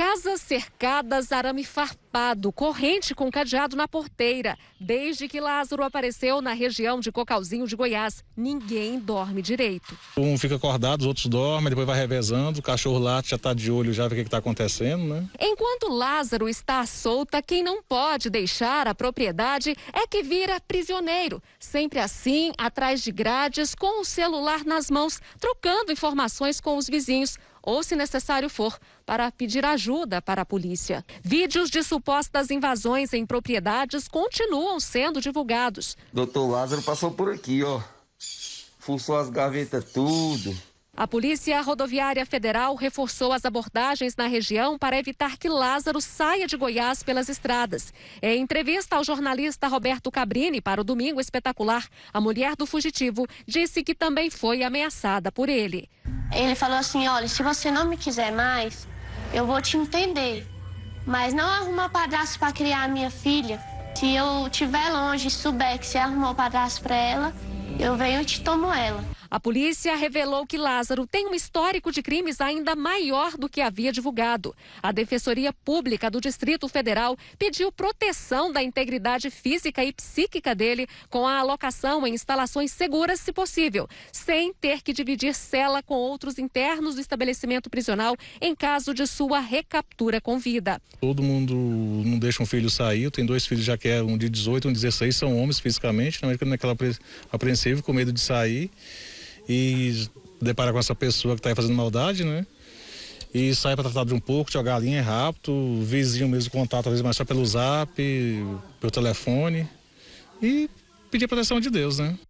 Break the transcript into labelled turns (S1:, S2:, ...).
S1: Casas cercadas, arame farpado, corrente com cadeado na porteira. Desde que Lázaro apareceu na região de Cocalzinho de Goiás, ninguém dorme direito.
S2: Um fica acordado, os outros dormem, depois vai revezando, o cachorro lá já está de olho já vê o que está acontecendo, né?
S1: Enquanto Lázaro está à solta, quem não pode deixar a propriedade é que vira prisioneiro. Sempre assim, atrás de grades, com o celular nas mãos, trocando informações com os vizinhos ou, se necessário for, para pedir ajuda para a polícia. Vídeos de supostas invasões em propriedades continuam sendo divulgados. Doutor Lázaro passou por aqui, ó. Fuçou as gavetas tudo. A Polícia Rodoviária Federal reforçou as abordagens na região para evitar que Lázaro saia de Goiás pelas estradas. Em entrevista ao jornalista Roberto Cabrini para o Domingo Espetacular, a mulher do fugitivo disse que também foi ameaçada por ele. Ele falou assim: olha, se você não me quiser mais, eu vou te entender. Mas não arruma padrasto para criar a minha filha. Se eu estiver longe e souber que você arrumou padrasto para ela, eu venho e te tomo ela. A polícia revelou que Lázaro tem um histórico de crimes ainda maior do que havia divulgado. A Defensoria Pública do Distrito Federal pediu proteção da integridade física e psíquica dele com a alocação em instalações seguras, se possível, sem ter que dividir cela com outros internos do estabelecimento prisional em caso de sua recaptura com vida.
S2: Todo mundo não deixa um filho sair. Tem dois filhos já que é um de 18, um de 16, são homens fisicamente, né? naquela apreensão apreensivo, com medo de sair e deparar com essa pessoa que está aí fazendo maldade, né? E sai para tratar de um pouco, jogar a linha é rápido, vizinho mesmo contato, às vezes mais só pelo zap, pelo telefone. E pedir a proteção de Deus, né?